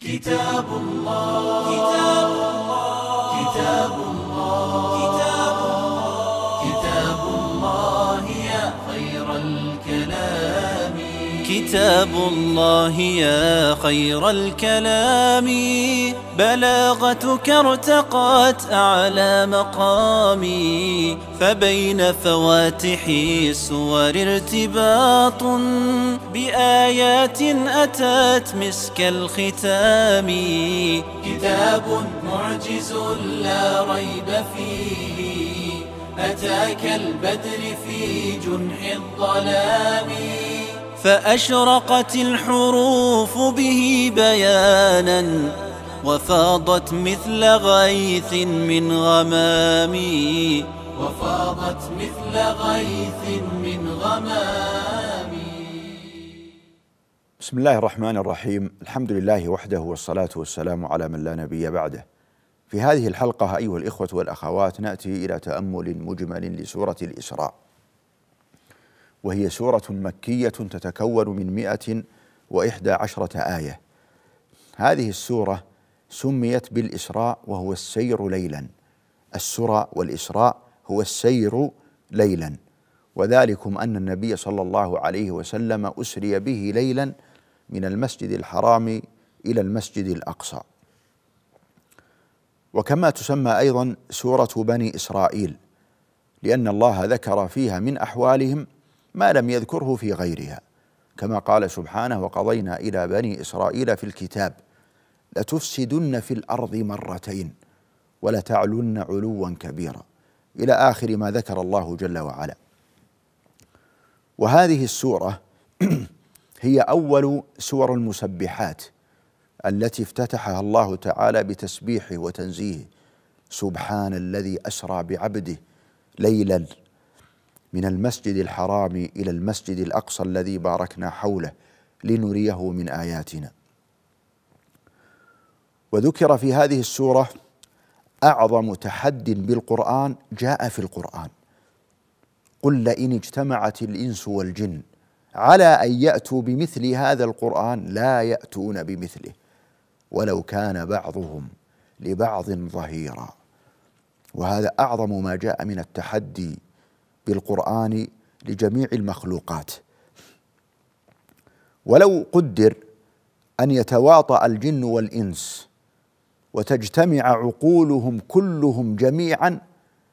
كتاب الله كتاب الله كتاب الله كتاب الله يا خير الكلام بلاغتك ارتقت أعلى مقامي فبين فواتح سور ارتباط بآيات أتت مسك الختام كتاب معجز لا ريب فيه أتاك البدر في جنح الظلام فأشرقت الحروف به بيانا وفاضت مثل غيث من غمام وفاضت مثل غيث من غمام بسم الله الرحمن الرحيم الحمد لله وحده والصلاة والسلام على من لا نبي بعده في هذه الحلقة أيها الإخوة والأخوات نأتي إلى تأمل مجمل لسورة الإسراء وهي سورة مكية تتكون من مئة وإحدى عشرة آية هذه السورة سميت بالإسراء وهو السير ليلا السرى والإسراء هو السير ليلا وذلكم أن النبي صلى الله عليه وسلم أسري به ليلا من المسجد الحرام إلى المسجد الأقصى وكما تسمى أيضا سورة بني إسرائيل لأن الله ذكر فيها من أحوالهم ما لم يذكره في غيرها كما قال سبحانه وقضينا إلى بني إسرائيل في الكتاب لتفسدن في الأرض مرتين ولتعلن علوا كبيرا إلى آخر ما ذكر الله جل وعلا وهذه السورة هي أول سور المسبحات التي افتتحها الله تعالى بتسبيحه وتنزيهه سبحان الذي أسرى بعبده ليلا من المسجد الحرام الى المسجد الاقصى الذي باركنا حوله لنريه من اياتنا وذكر في هذه السوره اعظم تحد بالقران جاء في القران قل لئن اجتمعت الانس والجن على ان ياتوا بمثل هذا القران لا ياتون بمثله ولو كان بعضهم لبعض ظهيرا وهذا اعظم ما جاء من التحدي بالقران لجميع المخلوقات ولو قدر ان يتواطا الجن والانس وتجتمع عقولهم كلهم جميعا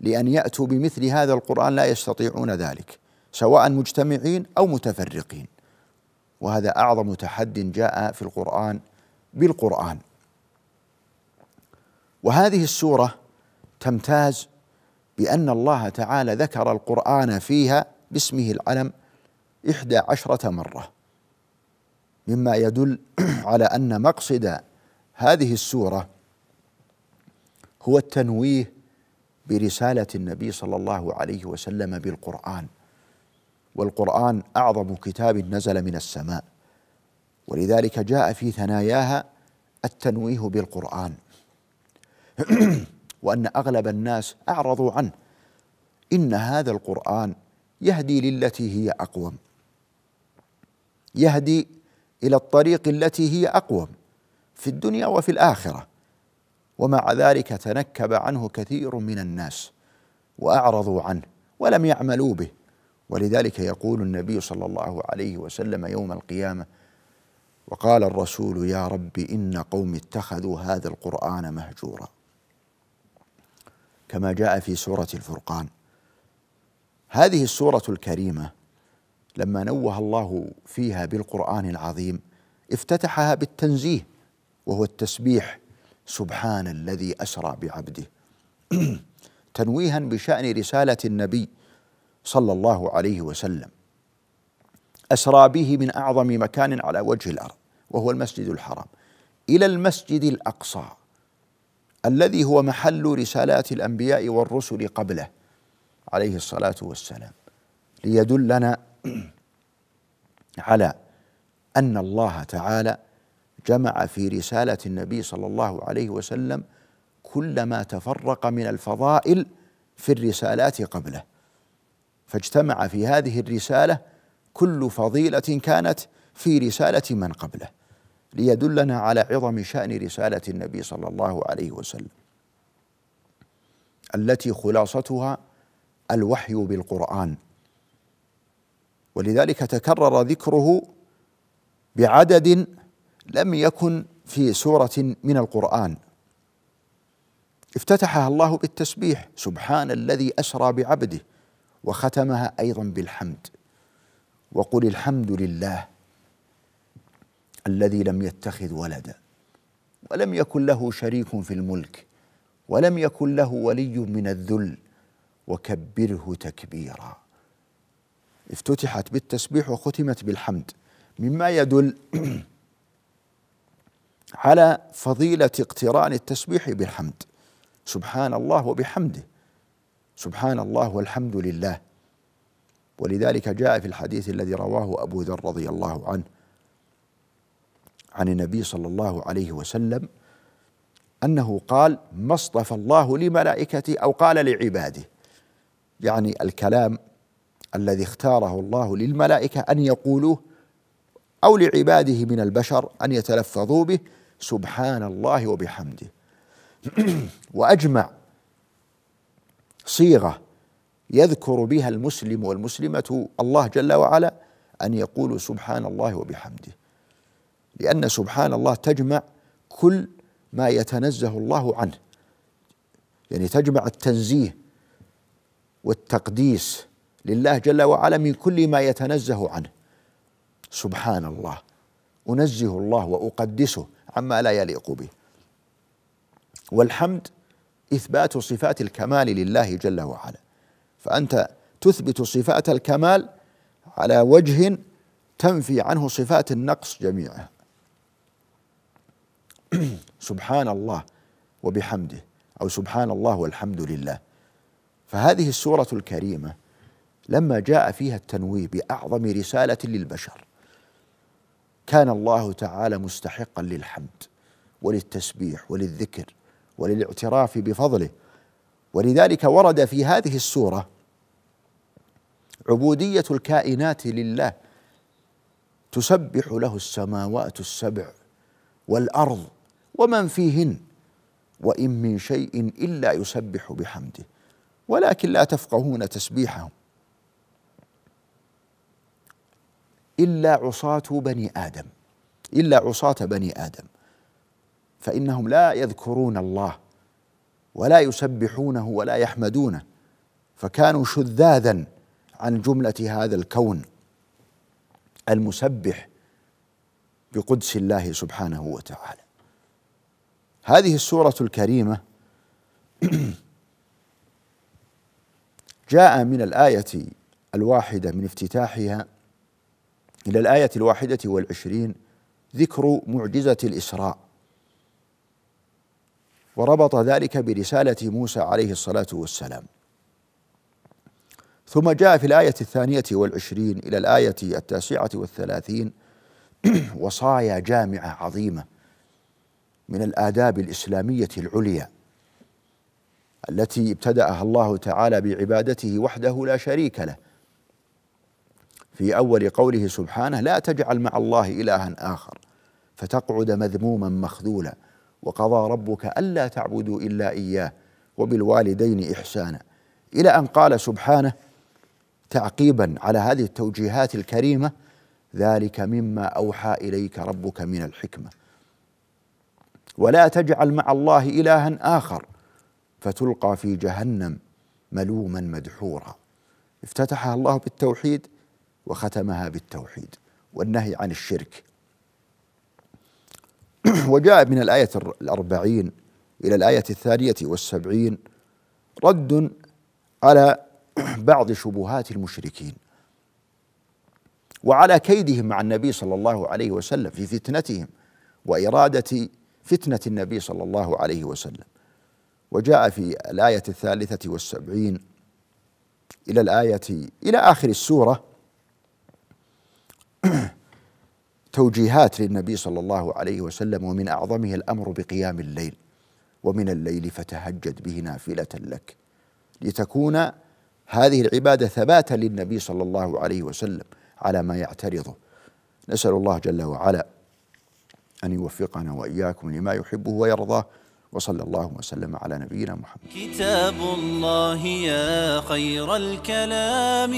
لان ياتوا بمثل هذا القران لا يستطيعون ذلك سواء مجتمعين او متفرقين وهذا اعظم تحد جاء في القران بالقران وهذه السوره تمتاز بأن الله تعالى ذكر القرآن فيها باسمه العلم إحدى عشرة مرة مما يدل على أن مقصد هذه السورة هو التنويه برسالة النبي صلى الله عليه وسلم بالقرآن والقرآن أعظم كتاب نزل من السماء ولذلك جاء في ثناياها التنويه بالقرآن وأن أغلب الناس أعرضوا عنه إن هذا القرآن يهدي للتي هي أقوم يهدي إلى الطريق التي هي أقوم في الدنيا وفي الآخرة ومع ذلك تنكب عنه كثير من الناس وأعرضوا عنه ولم يعملوا به ولذلك يقول النبي صلى الله عليه وسلم يوم القيامه وقال الرسول يا رب ان قوم اتخذوا هذا القران مهجورا كما جاء في سورة الفرقان هذه السورة الكريمة لما نوه الله فيها بالقرآن العظيم افتتحها بالتنزيه وهو التسبيح سبحان الذي أسرى بعبده تنويها بشأن رسالة النبي صلى الله عليه وسلم أسرى به من أعظم مكان على وجه الأرض وهو المسجد الحرام إلى المسجد الأقصى الذي هو محل رسالات الانبياء والرسل قبله عليه الصلاه والسلام ليدلنا على ان الله تعالى جمع في رساله النبي صلى الله عليه وسلم كل ما تفرق من الفضائل في الرسالات قبله فاجتمع في هذه الرساله كل فضيله كانت في رساله من قبله ليدلنا على عظم شأن رسالة النبي صلى الله عليه وسلم التي خلاصتها الوحي بالقرآن ولذلك تكرر ذكره بعدد لم يكن في سورة من القرآن افتتحها الله بالتسبيح سبحان الذي أسرى بعبده وختمها أيضا بالحمد وقل الحمد لله الذي لم يتخذ ولدا ولم يكن له شريك في الملك ولم يكن له ولي من الذل وكبره تكبيرا افتتحت بالتسبيح وختمت بالحمد مما يدل على فضيلة اقتران التسبيح بالحمد سبحان الله وبحمده سبحان الله والحمد لله ولذلك جاء في الحديث الذي رواه أبو ذر رضي الله عنه عن النبي صلى الله عليه وسلم انه قال ما اصطفى الله لملائكته او قال لعباده يعني الكلام الذي اختاره الله للملائكه ان يقولوه او لعباده من البشر ان يتلفظوا به سبحان الله وبحمده واجمع صيغه يذكر بها المسلم والمسلمه الله جل وعلا ان يقولوا سبحان الله وبحمده لأن سبحان الله تجمع كل ما يتنزه الله عنه يعني تجمع التنزيه والتقديس لله جل وعلا من كل ما يتنزه عنه سبحان الله أنزه الله وأقدسه عما لا يليق به والحمد إثبات صفات الكمال لله جل وعلا فأنت تثبت صفات الكمال على وجه تنفي عنه صفات النقص جميعها سبحان الله وبحمده او سبحان الله والحمد لله فهذه السوره الكريمه لما جاء فيها التنويه باعظم رساله للبشر كان الله تعالى مستحقا للحمد وللتسبيح وللذكر وللاعتراف بفضله ولذلك ورد في هذه السوره عبوديه الكائنات لله تسبح له السماوات السبع والارض ومن فيهن وإن من شيء إلا يسبح بحمده ولكن لا تفقهون تسبيحهم إلا عصاة بني آدم إلا عصاة بني آدم فإنهم لا يذكرون الله ولا يسبحونه ولا يحمدونه فكانوا شذاذا عن جملة هذا الكون المسبح بقدس الله سبحانه وتعالى هذه السورة الكريمة جاء من الآية الواحدة من افتتاحها إلى الآية الواحدة والعشرين ذكر معجزة الإسراء وربط ذلك برسالة موسى عليه الصلاة والسلام ثم جاء في الآية الثانية والعشرين إلى الآية التاسعة والثلاثين وصايا جامعة عظيمة من الآداب الإسلامية العليا التي ابتدأها الله تعالى بعبادته وحده لا شريك له في أول قوله سبحانه لا تجعل مع الله إلها آخر فتقعد مذموما مخذولا وقضى ربك ألا تعبدوا إلا إياه وبالوالدين إحسانا إلى أن قال سبحانه تعقيبا على هذه التوجيهات الكريمة ذلك مما أوحى إليك ربك من الحكمة ولا تجعل مع الله الها اخر فتلقى في جهنم ملوما مدحورا افتتحها الله بالتوحيد وختمها بالتوحيد والنهي عن الشرك وجاء من الآية الأربعين إلى الآية الثانية والسبعين رد على بعض شبهات المشركين وعلى كيدهم مع النبي صلى الله عليه وسلم في فتنتهم وإرادة فتنة النبي صلى الله عليه وسلم وجاء في الآية الثالثة والسبعين إلى الآية إلى آخر السورة توجيهات للنبي صلى الله عليه وسلم ومن أعظمه الأمر بقيام الليل ومن الليل فتهجد به نافلة لك لتكون هذه العبادة ثباتا للنبي صلى الله عليه وسلم على ما يعترضه نسأل الله جل وعلا أن يوفقنا وإياكم لما يحبه ويرضاه وصلى الله وسلم على نبينا محمد كتاب الله يا خير الكلام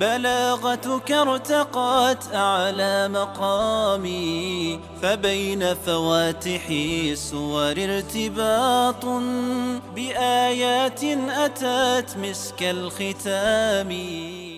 بلاغتك ارتقت أعلى مقامي فبين فواتح السور ارتباط بآيات أتت مسك الختام